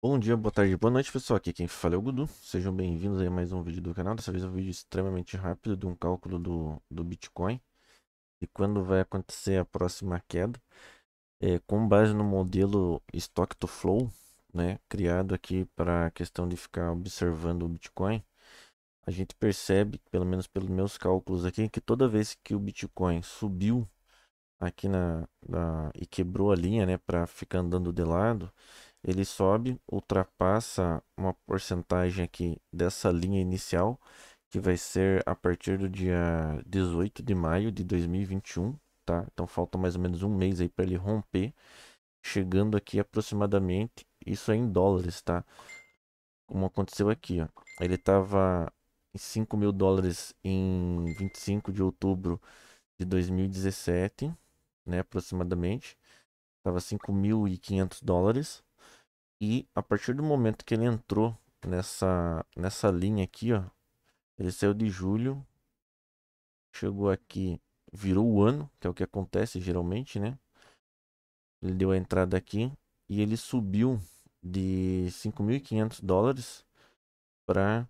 Bom dia, boa tarde, boa noite pessoal, aqui quem fala é o Gudu, sejam bem-vindos a mais um vídeo do canal, dessa vez é um vídeo extremamente rápido de um cálculo do, do Bitcoin e quando vai acontecer a próxima queda, é, com base no modelo Stock to Flow, né, criado aqui para a questão de ficar observando o Bitcoin, a gente percebe, pelo menos pelos meus cálculos aqui, que toda vez que o Bitcoin subiu aqui na, na e quebrou a linha né, para ficar andando de lado, ele sobe, ultrapassa uma porcentagem aqui dessa linha inicial, que vai ser a partir do dia 18 de maio de 2021, tá? Então falta mais ou menos um mês aí para ele romper, chegando aqui aproximadamente, isso é em dólares, tá? Como aconteceu aqui, ó. Ele estava em 5 mil dólares em 25 de outubro de 2017, né, aproximadamente. Estava 5.500 dólares. E a partir do momento que ele entrou nessa, nessa linha aqui, ó, ele saiu de julho, chegou aqui, virou o ano, que é o que acontece geralmente, né? Ele deu a entrada aqui e ele subiu de 5.500 dólares para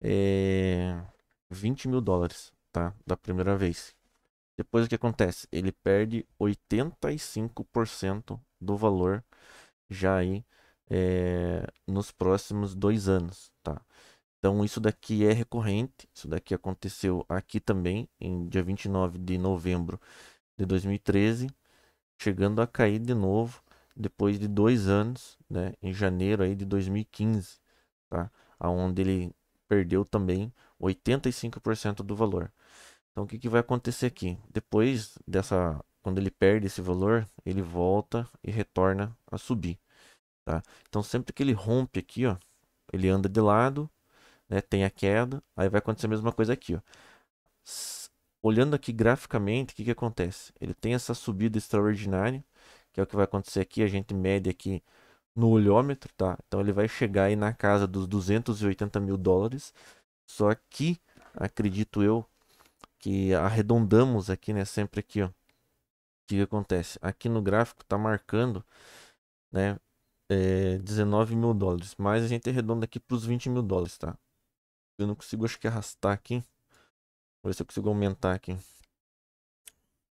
é, 20 mil dólares, tá? Da primeira vez. Depois o que acontece? Ele perde 85% do valor já aí é, nos próximos dois anos, tá? Então isso daqui é recorrente, isso daqui aconteceu aqui também, em dia 29 de novembro de 2013, chegando a cair de novo depois de dois anos, né, em janeiro aí de 2015, tá? Aonde ele perdeu também 85% do valor. Então o que, que vai acontecer aqui? Depois dessa, quando ele perde esse valor, ele volta e retorna a subir. Tá? Então sempre que ele rompe aqui, ó, ele anda de lado, né, tem a queda, aí vai acontecer a mesma coisa aqui. Ó. Olhando aqui graficamente, o que, que acontece? Ele tem essa subida extraordinária, que é o que vai acontecer aqui, a gente mede aqui no olhômetro, tá? Então ele vai chegar aí na casa dos 280 mil dólares, só que, acredito eu, que arredondamos aqui, né, sempre aqui, ó. O que, que acontece? Aqui no gráfico tá marcando, né, é, 19 mil dólares. Mas a gente arredonda é aqui para os 20 mil dólares, tá? Eu não consigo, acho que, arrastar aqui. Vou ver se eu consigo aumentar aqui.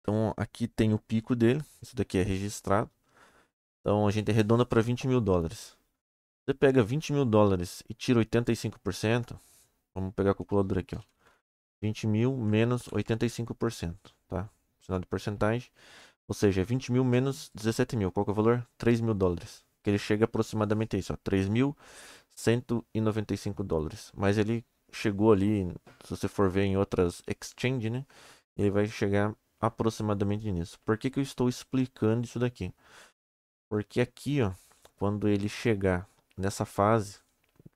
Então, aqui tem o pico dele. Isso daqui é registrado. Então, a gente arredonda é para 20 mil dólares. Você pega 20 mil dólares e tira 85%. Vamos pegar a calculadora aqui, ó. 20 mil menos 85%, tá? Sinal de porcentagem. Ou seja, 20 mil menos 17 mil. Qual é o valor? 3 mil dólares. Que ele chega aproximadamente isso, 3.195 dólares. Mas ele chegou ali, se você for ver em outras exchange, né? Ele vai chegar aproximadamente nisso. Por que, que eu estou explicando isso daqui? Porque aqui, ó, quando ele chegar nessa fase,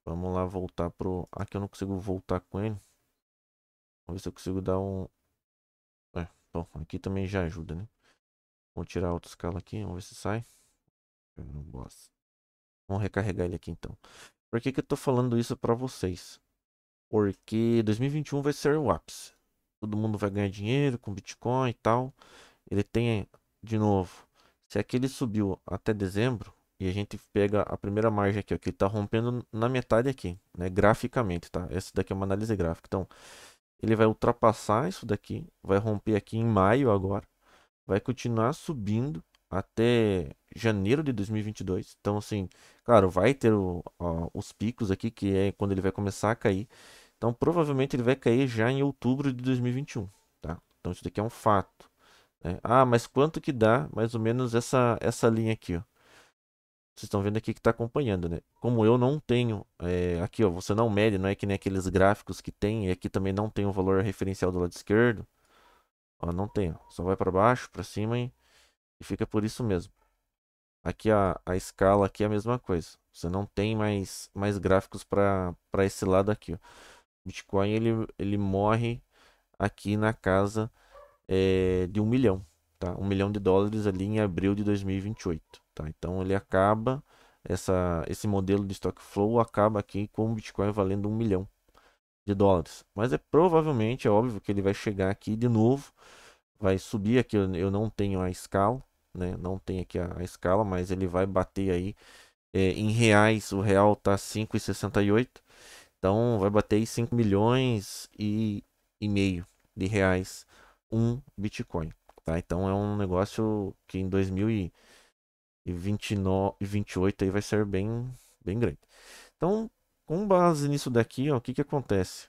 vamos lá voltar pro... Aqui eu não consigo voltar com ele. Vamos ver se eu consigo dar um... É, bom, aqui também já ajuda, né? Vou tirar a autoescala aqui, vamos ver se sai. Eu não gosto. Vamos recarregar ele aqui então. Por que, que eu tô falando isso para vocês? Porque 2021 vai ser o ápice. Todo mundo vai ganhar dinheiro com Bitcoin e tal. Ele tem, de novo, se aquele subiu até dezembro, e a gente pega a primeira margem aqui, ó, que ele tá rompendo na metade aqui, né, graficamente, tá? Essa daqui é uma análise gráfica. Então, ele vai ultrapassar isso daqui, vai romper aqui em maio agora, vai continuar subindo até janeiro de 2022. Então, assim, claro, vai ter o, ó, os picos aqui, que é quando ele vai começar a cair. Então, provavelmente ele vai cair já em outubro de 2021, tá? Então, isso daqui é um fato. Né? Ah, mas quanto que dá mais ou menos essa, essa linha aqui, ó? Vocês estão vendo aqui que está acompanhando, né? Como eu não tenho, é, aqui ó, você não mede, não é que nem aqueles gráficos que tem, e aqui também não tem o valor referencial do lado esquerdo. Ó, não tem, ó. só vai para baixo, para cima hein? e fica por isso mesmo. Aqui a, a escala aqui é a mesma coisa. Você não tem mais, mais gráficos para esse lado aqui. Ó. Bitcoin ele, ele morre aqui na casa é, de um milhão, tá? Um milhão de dólares ali em abril de 2028, tá? Então ele acaba essa, esse modelo de stock flow acaba aqui com o Bitcoin valendo um milhão de dólares. Mas é provavelmente é óbvio que ele vai chegar aqui de novo, vai subir aqui. Eu, eu não tenho a escala, né? Não tem aqui a, a escala, mas ele vai bater aí é, em reais. O real tá 5,68. Então vai bater aí 5 milhões e, e meio de reais um Bitcoin, tá? Então é um negócio que em 2028 aí vai ser bem, bem grande. Então, com base nisso daqui, ó, o que que acontece?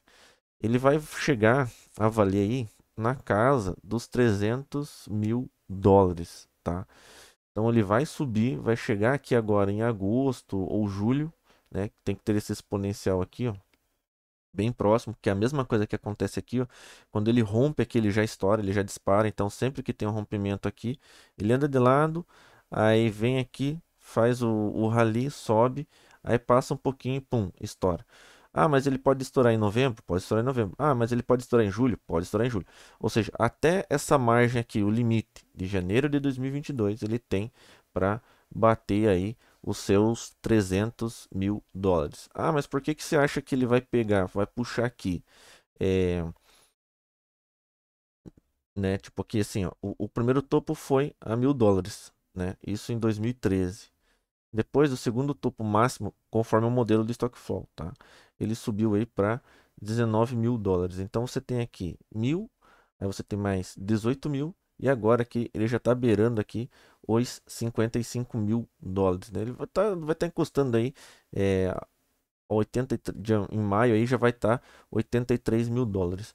Ele vai chegar a valer aí na casa dos 300 mil dólares, tá? Então ele vai subir, vai chegar aqui agora em agosto ou julho, né? Tem que ter esse exponencial aqui, ó, bem próximo, que é a mesma coisa que acontece aqui, ó. Quando ele rompe aqui, ele já estoura, ele já dispara. Então sempre que tem um rompimento aqui, ele anda de lado, aí vem aqui, faz o, o rally, sobe, aí passa um pouquinho, pum, estoura. Ah, mas ele pode estourar em novembro? Pode estourar em novembro. Ah, mas ele pode estourar em julho? Pode estourar em julho. Ou seja, até essa margem aqui, o limite de janeiro de 2022, ele tem para bater aí os seus 300 mil dólares. Ah, mas por que, que você acha que ele vai pegar, vai puxar aqui? É... Né? Tipo aqui assim, ó, o, o primeiro topo foi a mil dólares, né? Isso em 2013. Depois o segundo topo máximo, conforme o modelo do Stock Flow, tá? ele subiu aí para 19 mil dólares. Então você tem aqui mil, aí você tem mais 18 mil e agora que ele já está beirando aqui os 55 mil dólares. Né? Ele vai estar tá, vai tá encostando aí é, eh, 80, em maio aí já vai estar tá 83 mil dólares.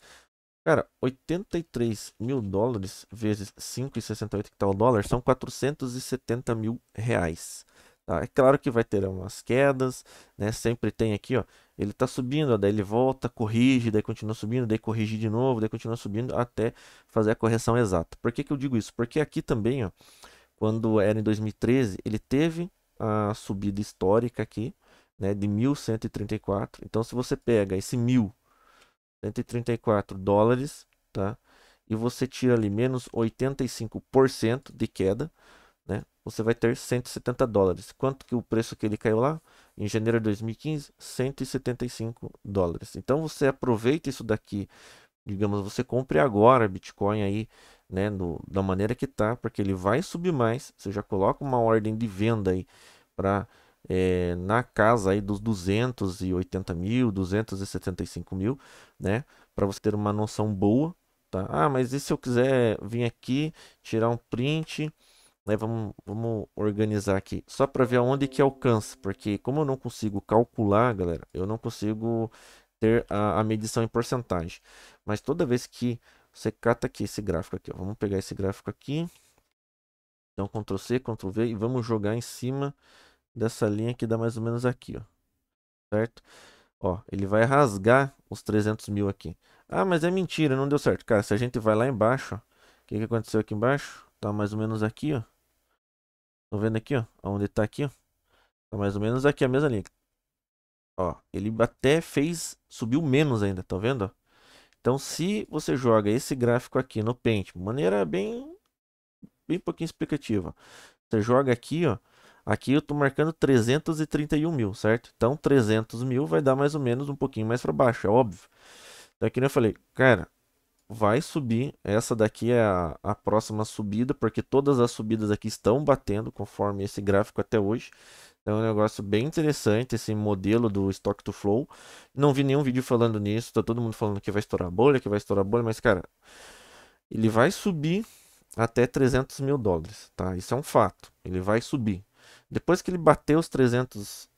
Cara, 83 mil dólares vezes 5,68 que tal tá o dólar são 470 mil reais. Tá? É claro que vai ter umas quedas, né? Sempre tem aqui, ó, ele está subindo, ó, daí ele volta, corrige, daí continua subindo, daí corrige de novo, daí continua subindo até fazer a correção exata. Por que, que eu digo isso? Porque aqui também, ó, quando era em 2013, ele teve a subida histórica aqui, né, de 1134. Então, se você pega esse 1134 dólares, tá? E você tira ali menos 85% de queda, né? Você vai ter 170 dólares. Quanto que o preço que ele caiu lá? Em janeiro de 2015, 175 dólares. Então você aproveita isso daqui, digamos, você compre agora Bitcoin aí, né, no, da maneira que tá, porque ele vai subir mais. Você já coloca uma ordem de venda aí para é, eh, na casa aí dos 280 mil, 275 mil, né, para você ter uma noção boa, tá? Ah, mas e se eu quiser vir aqui tirar um print? Né? Vamos, vamos organizar aqui, só para ver aonde que alcança, porque como eu não consigo calcular, galera, eu não consigo ter a, a medição em porcentagem. Mas toda vez que você cata aqui esse gráfico aqui, ó, vamos pegar esse gráfico aqui, então Ctrl C, Ctrl V e vamos jogar em cima dessa linha que dá mais ou menos aqui, ó, certo? Ó, ele vai rasgar os 300 mil aqui. Ah, mas é mentira, não deu certo. Cara, se a gente vai lá embaixo, o que, que aconteceu aqui embaixo? Tá mais ou menos aqui, ó. Estão vendo aqui, ó? Onde tá aqui, ó? Tá mais ou menos aqui a mesma linha. Ó, ele até fez... Subiu menos ainda, tá vendo? Então, se você joga esse gráfico aqui no Paint, maneira bem... Bem pouquinho explicativa. Você joga aqui, ó. Aqui eu tô marcando 331 mil, certo? Então, 300 mil vai dar mais ou menos um pouquinho mais para baixo, é óbvio. Então, aqui é eu falei, cara, vai subir. Essa daqui é a, a próxima subida, porque todas as subidas aqui estão batendo conforme esse gráfico até hoje. Então, é um negócio bem interessante esse modelo do Stock to Flow. Não vi nenhum vídeo falando nisso, tá todo mundo falando que vai estourar a bolha, que vai estourar a bolha, mas cara, ele vai subir até 300 mil dólares, tá? Isso é um fato, ele vai subir. Depois que ele bater os 300,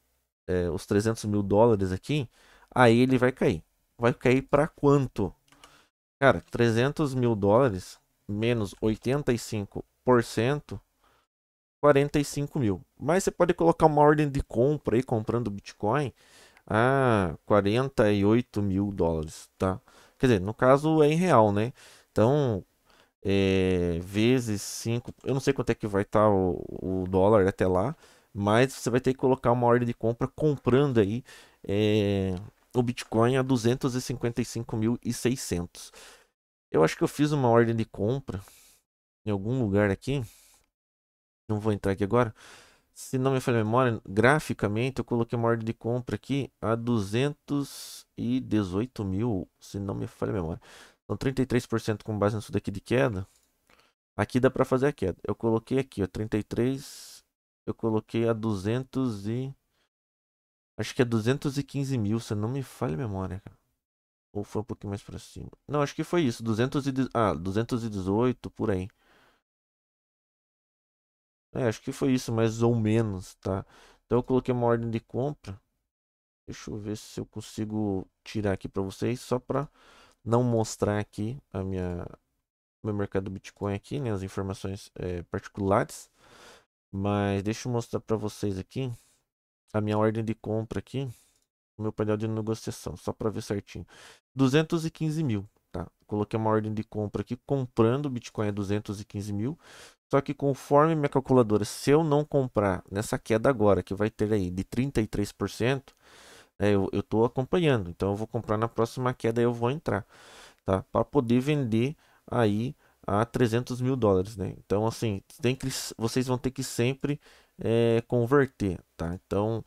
é, eh, os 300 mil dólares aqui, aí ele vai cair. Vai cair para quanto? Cara, 300 mil dólares menos 85%, 45 mil. Mas você pode colocar uma ordem de compra aí, comprando Bitcoin, a 48 mil dólares, tá? Quer dizer, no caso é em real, né? Então, é, vezes 5, eu não sei quanto é que vai estar tá o, o dólar até lá, mas você vai ter que colocar uma ordem de compra comprando aí é, o Bitcoin a 255.600. Eu acho que eu fiz uma ordem de compra em algum lugar aqui. Não vou entrar aqui agora. Se não me falha a memória, graficamente eu coloquei uma ordem de compra aqui a 218 mil, se não me falha a memória. Então 33% com base nisso daqui de queda. Aqui dá para fazer a queda. Eu coloquei aqui, ó, 33. Eu coloquei a 200 e Acho que é 215 mil, se não me falha a memória, cara. Ou foi um pouquinho mais pra cima. Não, acho que foi isso. 200 e... Ah, 218, por aí. É, acho que foi isso, mais ou menos, tá? Então eu coloquei uma ordem de compra. Deixa eu ver se eu consigo tirar aqui para vocês, só para não mostrar aqui a minha meu mercado Bitcoin aqui, né, as informações é, particulares. Mas deixa eu mostrar para vocês aqui a minha ordem de compra aqui, o meu painel de negociação, só para ver certinho. 215 mil, tá? Coloquei uma ordem de compra aqui, comprando Bitcoin a é 215 mil. Só que conforme minha calculadora, se eu não comprar nessa queda agora, que vai ter aí de 33%, é, eu estou acompanhando. Então eu vou comprar na próxima queda eu vou entrar, tá? Para poder vender aí a 300 mil dólares, né? Então assim, tem que, vocês vão ter que sempre é, converter, tá? Então,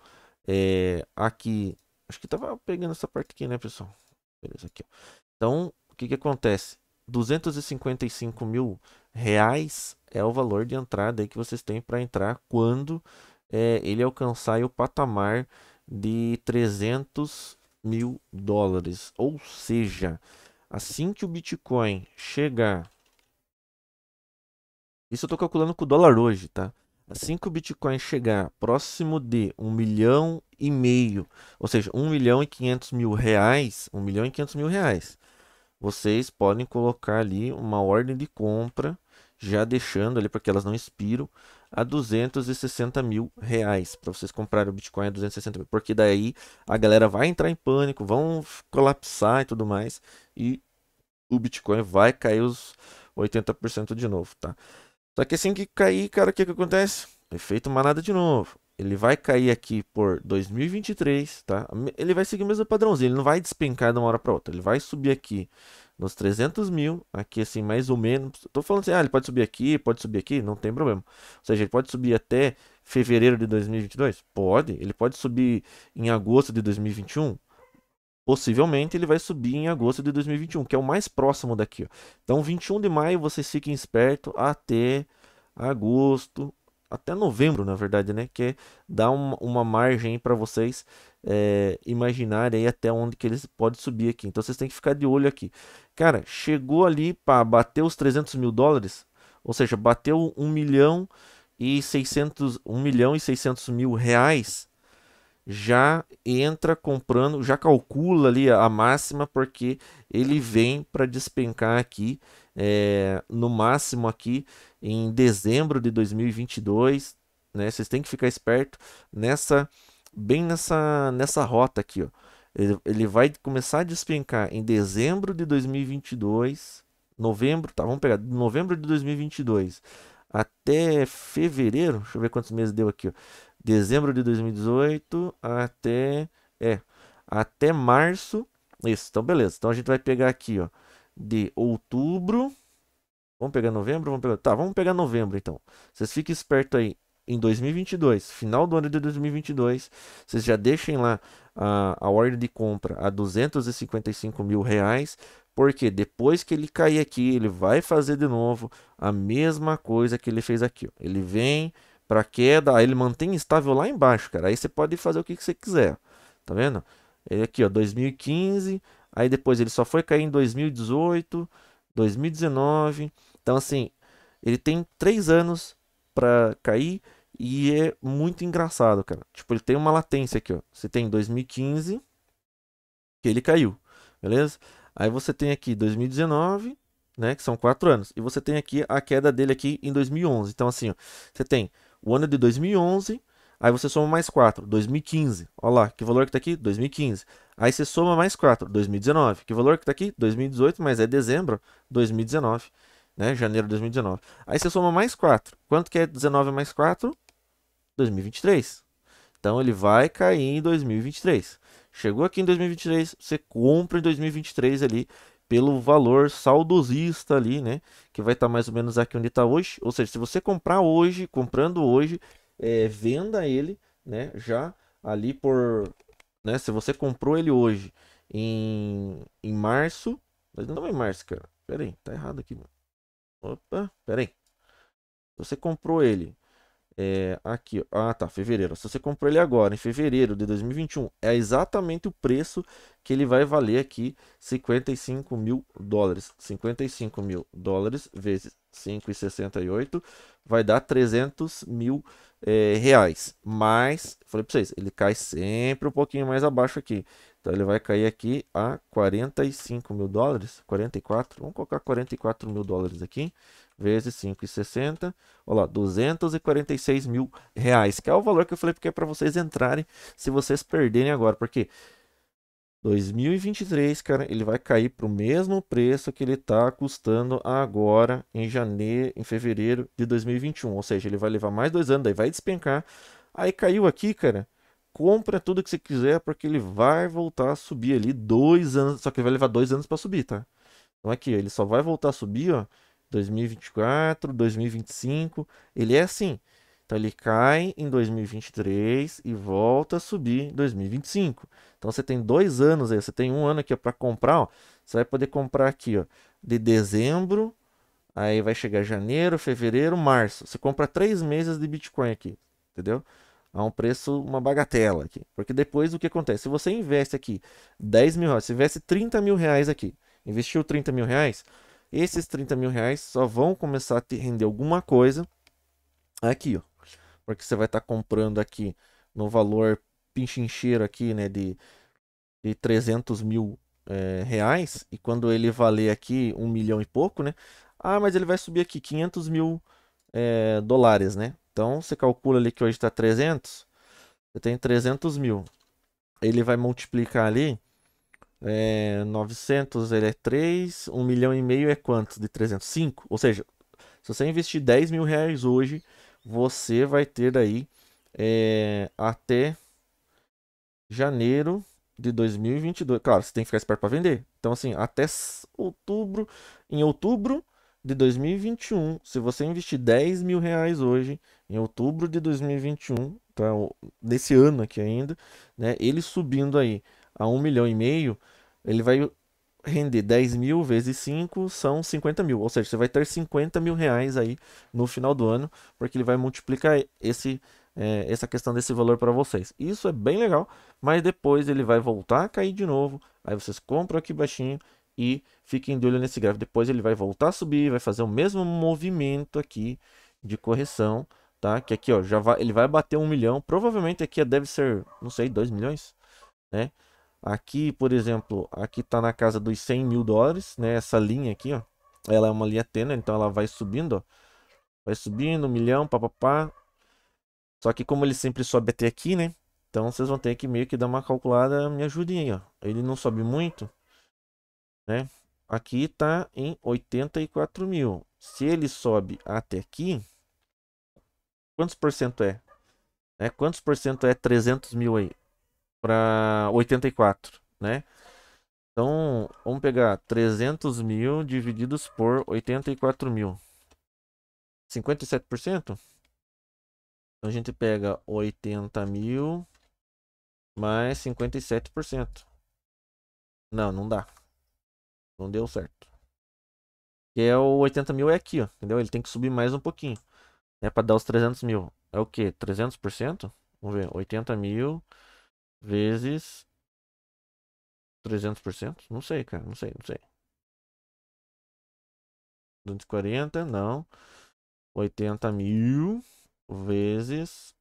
é, aqui, acho que tava pegando essa parte aqui, né, pessoal? Beleza, aqui, ó. Então, o que que acontece? 255 mil reais é o valor de entrada aí que vocês têm para entrar quando é, ele alcançar o patamar de 300 mil dólares. Ou seja, assim que o Bitcoin chegar. Isso eu estou calculando com o dólar hoje, tá? assim que o Bitcoin chegar próximo de um milhão e meio, ou seja, um milhão e quinhentos mil reais, um milhão e quinhentos mil reais, vocês podem colocar ali uma ordem de compra, já deixando ali para que elas não expiram, a 260 mil reais para vocês comprarem o Bitcoin a 260 mil, porque daí a galera vai entrar em pânico, vão colapsar e tudo mais, e o Bitcoin vai cair os 80% de novo, tá? Só que assim que cair, cara, o que, que acontece? Efeito manada de novo. Ele vai cair aqui por 2023, tá? Ele vai seguir o mesmo padrãozinho, ele não vai despencar de uma hora para outra. Ele vai subir aqui nos 300 mil, aqui assim, mais ou menos. Tô falando assim, ah, ele pode subir aqui, pode subir aqui, não tem problema. Ou seja, ele pode subir até fevereiro de 2022? Pode. Ele pode subir em agosto de 2021? Possivelmente ele vai subir em agosto de 2021, que é o mais próximo daqui. Ó. Então, 21 de maio, vocês fiquem esperto até agosto, até novembro, na verdade, né? Que dá uma, uma margem para vocês é, imaginarem aí até onde que eles pode subir aqui. Então, vocês têm que ficar de olho aqui. Cara, chegou ali para bater os 300 mil dólares, ou seja, bateu 1 milhão e 600, 1 milhão e 600 mil reais já entra comprando, já calcula ali a máxima, porque ele vem para despencar aqui, é, no máximo aqui em dezembro de 2022, né? Vocês têm que ficar esperto nessa, bem nessa, nessa rota aqui, ó. Ele, ele vai começar a despencar em dezembro de 2022, novembro, tá? Vamos pegar novembro de 2022 até fevereiro, deixa eu ver quantos meses deu aqui, ó dezembro de 2018 até é até março. Isso, então beleza. Então a gente vai pegar aqui, ó, de outubro. Vamos pegar novembro, vamos pegar, tá, vamos pegar novembro então. Vocês fiquem espertos aí em 2022, final do ano de 2022, vocês já deixem lá a, a ordem de compra a 255 mil reais, porque depois que ele cair aqui, ele vai fazer de novo a mesma coisa que ele fez aqui. Ó. Ele vem, para queda, aí ele mantém estável lá embaixo, cara. Aí você pode fazer o que, que você quiser, tá vendo? Ele aqui, ó, 2015, aí depois ele só foi cair em 2018, 2019. Então, assim, ele tem três anos para cair e é muito engraçado, cara. Tipo, ele tem uma latência aqui, ó. Você tem 2015, que ele caiu, beleza? Aí você tem aqui 2019, né, que são quatro anos. E você tem aqui a queda dele aqui em 2011. Então, assim, ó, você tem o ano de 2011, aí você soma mais 4, 2015. Olha lá, que valor que está aqui? 2015. Aí você soma mais 4, 2019. Que valor que está aqui? 2018, mas é dezembro, 2019. Né? Janeiro de 2019. Aí você soma mais 4. Quanto que é 19 mais 4? 2023. Então ele vai cair em 2023. Chegou aqui em 2023, você compra em 2023 ali pelo valor saudosista ali, né? Que vai estar tá mais ou menos aqui onde está hoje. Ou seja, se você comprar hoje, comprando hoje, é, venda ele, né? Já ali por, né? Se você comprou ele hoje em, em março, mas não é em março, cara. Pera aí, tá errado aqui, Opa, pera aí. Você comprou ele é, aqui, ah tá, fevereiro. Se você comprou ele agora, em fevereiro de 2021, é exatamente o preço que ele vai valer aqui: 55 mil dólares. 55 mil dólares vezes 5,68 vai dar 300 mil é, reais. Mas, falei para vocês, ele cai sempre um pouquinho mais abaixo aqui. Então ele vai cair aqui a 45 mil dólares, 44, vamos colocar 44 mil dólares aqui vezes 5,60, olha lá, 246 mil reais, que é o valor que eu falei porque é para vocês entrarem se vocês perderem agora, porque 2023, cara, ele vai cair para o mesmo preço que ele está custando agora em janeiro, em fevereiro de 2021, ou seja, ele vai levar mais dois anos, daí vai despencar, aí caiu aqui, cara, compra tudo que você quiser porque ele vai voltar a subir ali dois anos, só que ele vai levar dois anos para subir, tá? Então aqui, ele só vai voltar a subir, ó, 2024, 2025, ele é assim. Então ele cai em 2023 e volta a subir em 2025. Então você tem dois anos aí, você tem um ano aqui para comprar, ó. Você vai poder comprar aqui, ó, de dezembro, aí vai chegar janeiro, fevereiro, março. Você compra três meses de Bitcoin aqui, entendeu? A um preço, uma bagatela aqui. Porque depois o que acontece? Se você investe aqui 10 mil reais, se investe 30 mil reais aqui, investiu 30 mil reais, esses 30 mil reais só vão começar a te render alguma coisa aqui, ó. Porque você vai estar tá comprando aqui no valor pinchincheiro aqui, né, de, de 300 mil é, reais. E quando ele valer aqui um milhão e pouco, né. Ah, mas ele vai subir aqui 500 mil é, dólares, né. Então, você calcula ali que hoje está 300. Você tem 300 mil. Ele vai multiplicar ali é, 900 ele é 3, 1 milhão e meio é quanto de 305? Ou seja, se você investir 10 mil reais hoje, você vai ter aí é, até janeiro de 2022. Claro, você tem que ficar esperto para vender. Então, assim, até outubro, em outubro de 2021, se você investir 10 mil reais hoje, em outubro de 2021, então, nesse ano aqui ainda, né, ele subindo aí a 1 milhão e meio, ele vai render 10 mil vezes 5 são 50 mil. Ou seja, você vai ter 50 mil reais aí no final do ano, porque ele vai multiplicar esse, é, essa questão desse valor para vocês. Isso é bem legal, mas depois ele vai voltar a cair de novo. Aí vocês compram aqui baixinho e fiquem de olho nesse gráfico. Depois ele vai voltar a subir, vai fazer o mesmo movimento aqui de correção, tá? Que aqui, ó, já vai, ele vai bater um milhão. Provavelmente aqui deve ser, não sei, 2 milhões, né? Aqui, por exemplo, aqui está na casa dos 100 mil dólares, né? Essa linha aqui, ó. Ela é uma linha tênue, então ela vai subindo, ó. Vai subindo, um milhão, papapá. Só que como ele sempre sobe até aqui, né? Então vocês vão ter que meio que dar uma calculada, me ajudem aí, ó. Ele não sobe muito, né? Aqui tá em 84 mil. Se ele sobe até aqui, quantos por cento é? é? Quantos por cento é 300 mil aí? para 84, né? Então, vamos pegar 300 mil divididos por 84 mil. 57%? Então, a gente pega 80 mil mais 57%. Não, não dá. Não deu certo. Que é o 80 mil é aqui, ó, entendeu? Ele tem que subir mais um pouquinho. É né, para dar os 300 mil. É o que? 300%? Vamos ver. 80 mil vezes 300%? Não sei, cara. Não sei, não sei. 240, não. 80 mil vezes.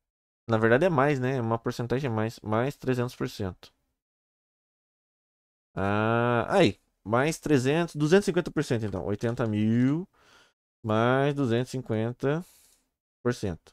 Na verdade é mais, né? É Uma porcentagem mais. Mais 300%. Ah, aí. Mais 300, 250% então. 80 mil mais 250%.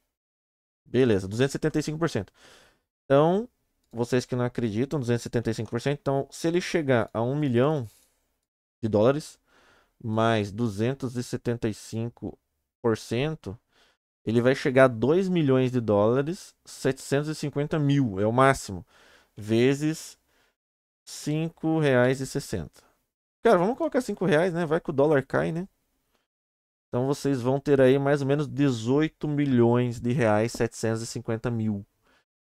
Beleza, 275%. Então, vocês que não acreditam, 275%. Então, se ele chegar a 1 milhão de dólares, mais 275%, ele vai chegar a 2 milhões de dólares, 750 mil, é o máximo, vezes R$ 5,60. Cara, vamos colocar R$ 5,00, né? Vai que o dólar cai, né? Então vocês vão ter aí mais ou menos 18 milhões de reais 750 mil.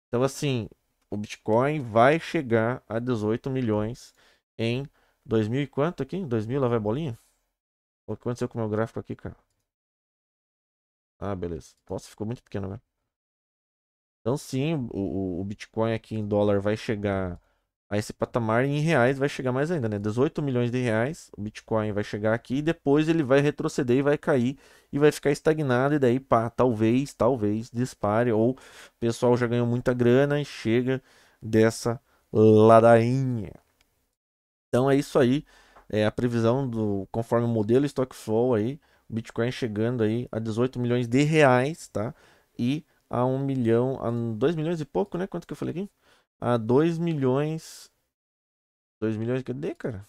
Então assim, o Bitcoin vai chegar a 18 milhões em 2000 e quanto aqui? 2000 lá vai bolinha? O que aconteceu com o meu gráfico aqui, cara? Ah, beleza. Nossa, ficou muito pequeno, né? Então sim, o, o Bitcoin aqui em dólar vai chegar a esse patamar em reais vai chegar mais ainda, né? 18 milhões de reais, o Bitcoin vai chegar aqui e depois ele vai retroceder e vai cair e vai ficar estagnado e daí pá, talvez, talvez dispare ou o pessoal já ganhou muita grana e chega dessa ladainha. Então é isso aí, é a previsão do conforme o modelo stock flow aí, o Bitcoin chegando aí a 18 milhões de reais, tá? E a 1 milhão, a 2 milhões e pouco, né? Quanto que eu falei aqui? a 2 milhões. 2 milhões, cadê, cara?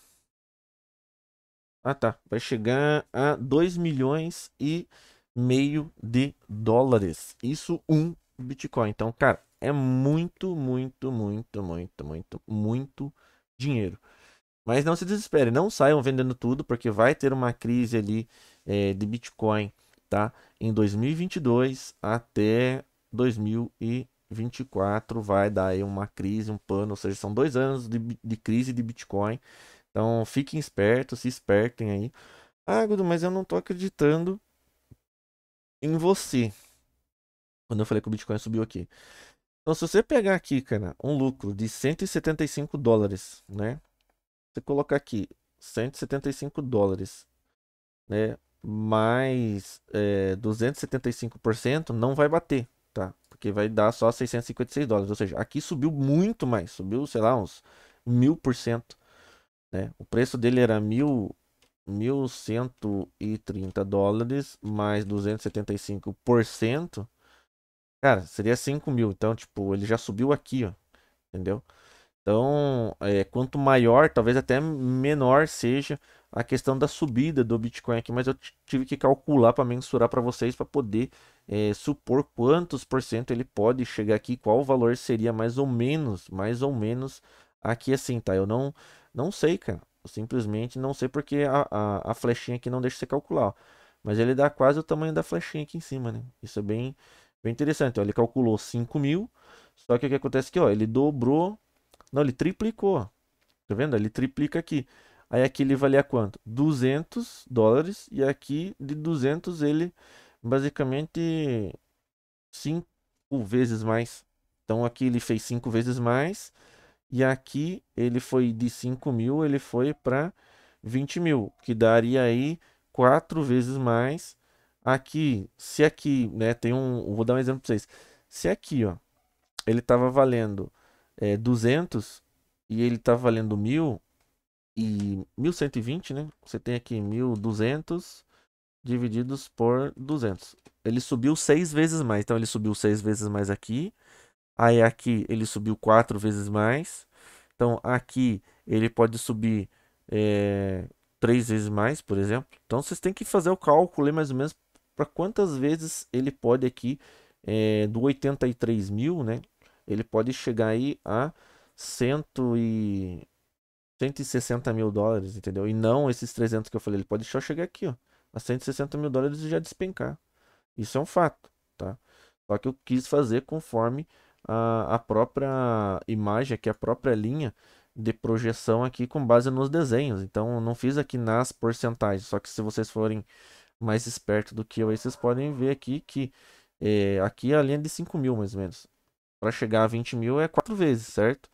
Ah, tá. Vai chegar a 2 milhões e meio de dólares. Isso um Bitcoin. Então, cara, é muito, muito, muito, muito, muito, muito dinheiro. Mas não se desespere, não saiam vendendo tudo, porque vai ter uma crise ali é, de Bitcoin, tá? Em 2022 até e 24 vai dar aí uma crise, um pano, ou seja, são dois anos de, de crise de Bitcoin. Então fiquem espertos, se espertem aí. Ah, Guido, mas eu não tô acreditando em você. Quando eu falei que o Bitcoin subiu aqui. Então, se você pegar aqui, cara, um lucro de 175 dólares, né? Você colocar aqui 175 dólares, né? Mais é, eh, 275% não vai bater tá? Porque vai dar só 656 dólares. Ou seja, aqui subiu muito mais. Subiu, sei lá, uns mil por cento. Né? O preço dele era mil, 1.130 dólares mais 275%. Cara, seria 5 mil. Então, tipo, ele já subiu aqui, ó. Entendeu? Então, é, quanto maior, talvez até menor seja a questão da subida do Bitcoin aqui, mas eu tive que calcular para mensurar para vocês para poder é, supor quantos por cento ele pode chegar aqui, qual valor seria mais ou menos, mais ou menos aqui assim, tá? Eu não, não sei, cara. Eu simplesmente não sei porque a, a, a flechinha aqui não deixa você calcular. Ó. Mas ele dá quase o tamanho da flechinha aqui em cima, né? Isso é bem, bem interessante. Ó. Ele calculou 5 mil. Só que o que acontece aqui, é ó? Ele dobrou. Não, ele triplicou. Tá vendo? Ele triplica aqui. Aí aqui ele valia quanto? 200 dólares. E aqui de 200 ele basicamente 5 vezes mais. Então aqui ele fez 5 vezes mais. E aqui ele foi de 5 mil, ele foi para 20 mil, que daria aí 4 vezes mais. Aqui, se aqui, né, tem um, vou dar um exemplo para vocês. Se aqui, ó, ele estava valendo é, eh, 200 e ele estava tá valendo 1000, e 1120, né? Você tem aqui 1200 divididos por 200. Ele subiu seis vezes mais. Então ele subiu seis vezes mais aqui. Aí aqui ele subiu quatro vezes mais. Então aqui ele pode subir é, três vezes mais, por exemplo. Então vocês têm que fazer o cálculo mais ou menos para quantas vezes ele pode aqui é, do 83 mil, né? Ele pode chegar aí a 100 e 160 mil dólares, entendeu? E não esses 300 que eu falei. Ele pode só chegar aqui, ó. A 160 mil dólares e já despencar. Isso é um fato, tá? Só que eu quis fazer conforme a, a própria imagem aqui, a própria linha de projeção aqui com base nos desenhos. Então, não fiz aqui nas porcentagens. Só que se vocês forem mais espertos do que eu, aí vocês podem ver aqui que é, aqui a linha é de 5 mil, mais ou menos. Para chegar a 20 mil é quatro vezes, certo?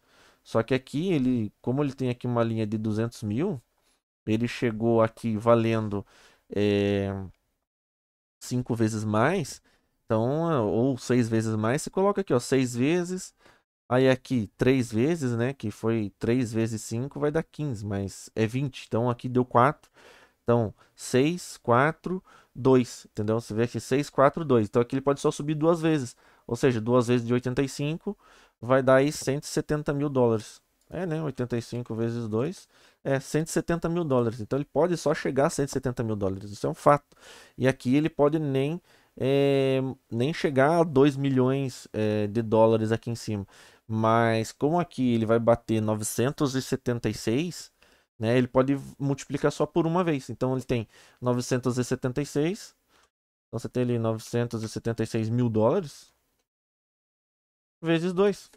Só que aqui, ele, como ele tem aqui uma linha de 200 mil, ele chegou aqui valendo é, vezes mais. Então, ou 6 vezes mais, você coloca aqui, ó, seis vezes. Aí aqui, 3 vezes, né? Que foi 3 vezes 5, vai dar 15, mas é 20. Então, aqui deu 4. Então, 6, 4, 2, entendeu? Você vê aqui 6, 4, 2. Então, aqui ele pode só subir duas vezes. Ou seja, duas vezes de 85 vai dar aí 170 mil dólares. É, né? 85 vezes 2 é 170 mil dólares. Então ele pode só chegar a 170 mil dólares. Isso é um fato. E aqui ele pode nem, é, nem chegar a 2 milhões é, de dólares aqui em cima. Mas como aqui ele vai bater 976, né? Ele pode multiplicar só por uma vez. Então ele tem 976. Então você tem ali 976 mil dólares vezes 2.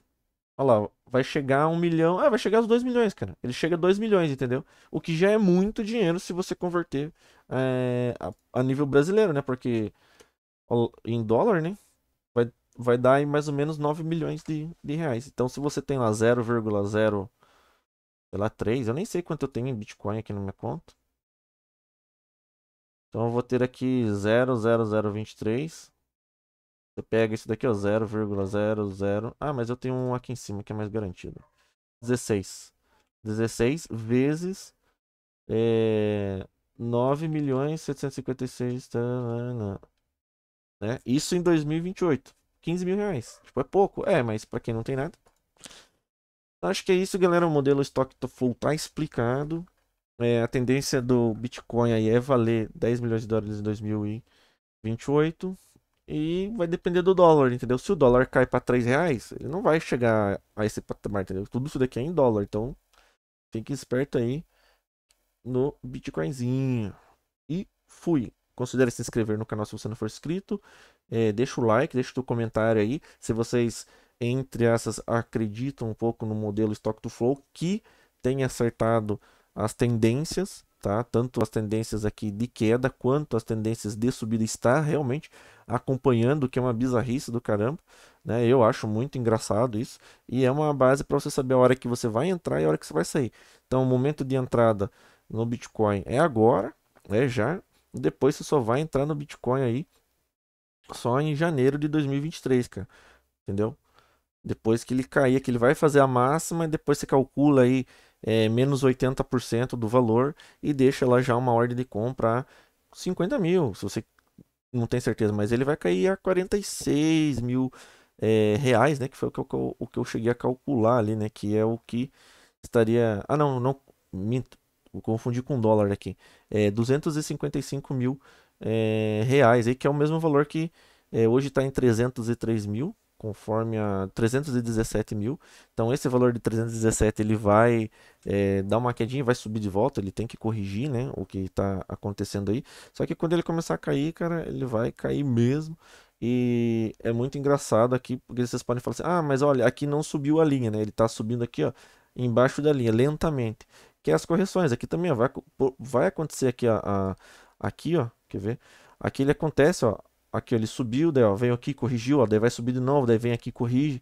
Olha lá, vai chegar a um milhão. Ah, vai chegar aos 2 milhões, cara. Ele chega a 2 milhões, entendeu? O que já é muito dinheiro se você converter é, a, a, nível brasileiro, né? Porque em dólar, né? Vai, vai dar em mais ou menos 9 milhões de, de reais. Então, se você tem lá 0,0, sei lá, 3, eu nem sei quanto eu tenho em Bitcoin aqui na minha conta. Então, eu vou ter aqui 00023. Você pega isso daqui, ó, 0,00. Ah, mas eu tenho um aqui em cima que é mais garantido. 16. 16 vezes é, eh, 9 milhões 756. Tá, né? Isso em 2028. 15 mil reais. Tipo, é pouco. É, mas para quem não tem nada. Acho que é isso, galera. O modelo estoque to Full tá explicado. É, a tendência do Bitcoin aí é valer 10 milhões de dólares em 2028. E vai depender do dólar, entendeu? Se o dólar cai para 3 reais, ele não vai chegar a esse patamar, entendeu? Tudo isso daqui é em dólar, então fique esperto aí no Bitcoinzinho. E fui. Considere se inscrever no canal se você não for inscrito. É, deixa o like, deixa o comentário aí. Se vocês, entre essas, acreditam um pouco no modelo Stock to Flow, que tem acertado as tendências tá? Tanto as tendências aqui de queda quanto as tendências de subida está realmente acompanhando, que é uma bizarrice do caramba, né? Eu acho muito engraçado isso e é uma base para você saber a hora que você vai entrar e a hora que você vai sair. Então, o momento de entrada no Bitcoin é agora, é já. Depois você só vai entrar no Bitcoin aí só em janeiro de 2023, cara. Entendeu? Depois que ele cair, que ele vai fazer a máxima e depois você calcula aí é, menos 80% do valor e deixa lá já uma ordem de compra 50 mil, se você não tem certeza, mas ele vai cair a 46 mil é, reais, né? Que foi o que, eu, o que eu cheguei a calcular ali, né? Que é o que estaria. Ah, não, não, minto, vou confundir com dólar aqui. É 255 mil é, reais, aí, que é o mesmo valor que é, hoje está em 303 mil, conforme a 317 mil. Então esse valor de 317 ele vai é, dar uma quedinha, vai subir de volta, ele tem que corrigir, né, o que está acontecendo aí. Só que quando ele começar a cair, cara, ele vai cair mesmo. E é muito engraçado aqui, porque vocês podem falar assim, ah, mas olha, aqui não subiu a linha, né? Ele está subindo aqui, ó, embaixo da linha, lentamente. Que é as correções, aqui também, ó, vai, vai acontecer aqui, a, aqui, ó, quer ver? Aqui ele acontece, ó, Aqui ele subiu, daí ó, veio aqui, corrigiu, ó, daí vai subir de novo, daí vem aqui, corrige,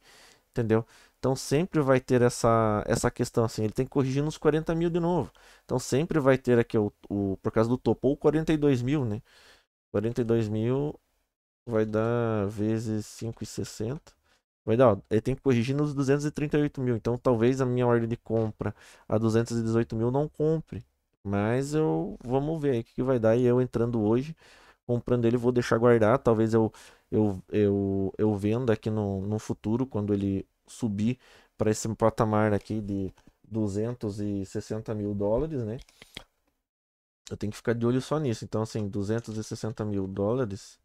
entendeu? Então sempre vai ter essa, essa questão assim, ele tem que corrigir nos 40 mil de novo. Então sempre vai ter aqui o, o por causa do topo, ou 42 mil, né? 42 mil vai dar vezes 5,60. Vai dar, ó, ele tem que corrigir nos 238 mil. Então talvez a minha ordem de compra a 218 mil não compre. Mas eu vamos ver o que, que vai dar. E eu entrando hoje comprando ele, vou deixar guardar. Talvez eu, eu, eu, eu venda aqui no, no futuro, quando ele subir para esse patamar aqui de 260 mil dólares, né? Eu tenho que ficar de olho só nisso. Então, assim, 260 mil dólares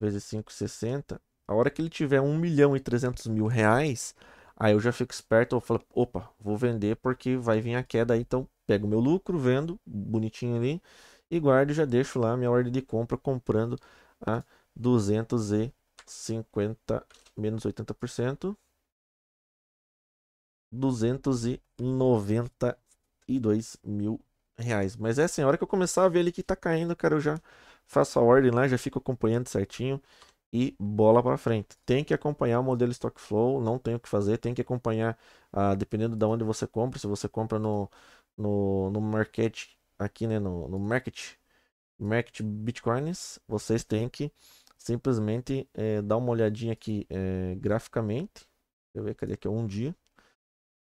vezes 5,60. A hora que ele tiver 1 milhão e 300 mil reais, aí eu já fico esperto. Eu falo, opa, vou vender porque vai vir a queda aí. Então, pego meu lucro, vendo, bonitinho ali e guardo e já deixo lá minha ordem de compra comprando a 250 menos 80%. 292 mil reais. Mas é assim, a hora que eu começar a ver ele que tá caindo, cara, eu já faço a ordem lá, já fico acompanhando certinho e bola para frente. Tem que acompanhar o modelo Stock Flow, não tem o que fazer, tem que acompanhar, ah, dependendo de onde você compra, se você compra no, no, no market aqui né, no, no market, market bitcoins, vocês têm que simplesmente é, dar uma olhadinha aqui é, graficamente. Deixa eu ver, cadê aqui? É um dia.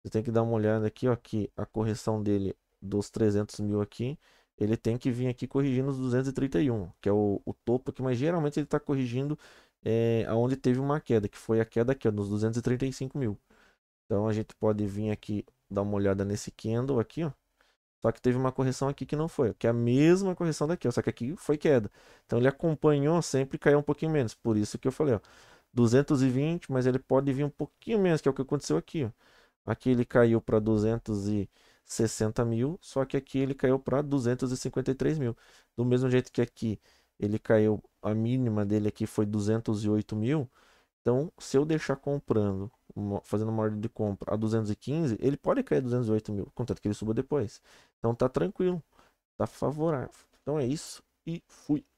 Você tem que dar uma olhada aqui, ó, que a correção dele dos 300 mil aqui, ele tem que vir aqui corrigindo os 231, que é o, o topo aqui, mas geralmente ele está corrigindo é, aonde teve uma queda, que foi a queda aqui, ó, nos 235 mil. Então a gente pode vir aqui, dar uma olhada nesse candle aqui, ó. Só que teve uma correção aqui que não foi, que é a mesma correção daqui, só que aqui foi queda. Então ele acompanhou sempre e caiu um pouquinho menos. Por isso que eu falei, ó, 220, mas ele pode vir um pouquinho menos, que é o que aconteceu aqui. Ó. Aqui ele caiu para 260 mil, só que aqui ele caiu para 253 mil. Do mesmo jeito que aqui ele caiu, a mínima dele aqui foi 208 mil. Então, se eu deixar comprando fazendo uma ordem de compra a 215, ele pode cair a 208 mil, contanto que ele suba depois. Então tá tranquilo, tá favorável. Então é isso e fui.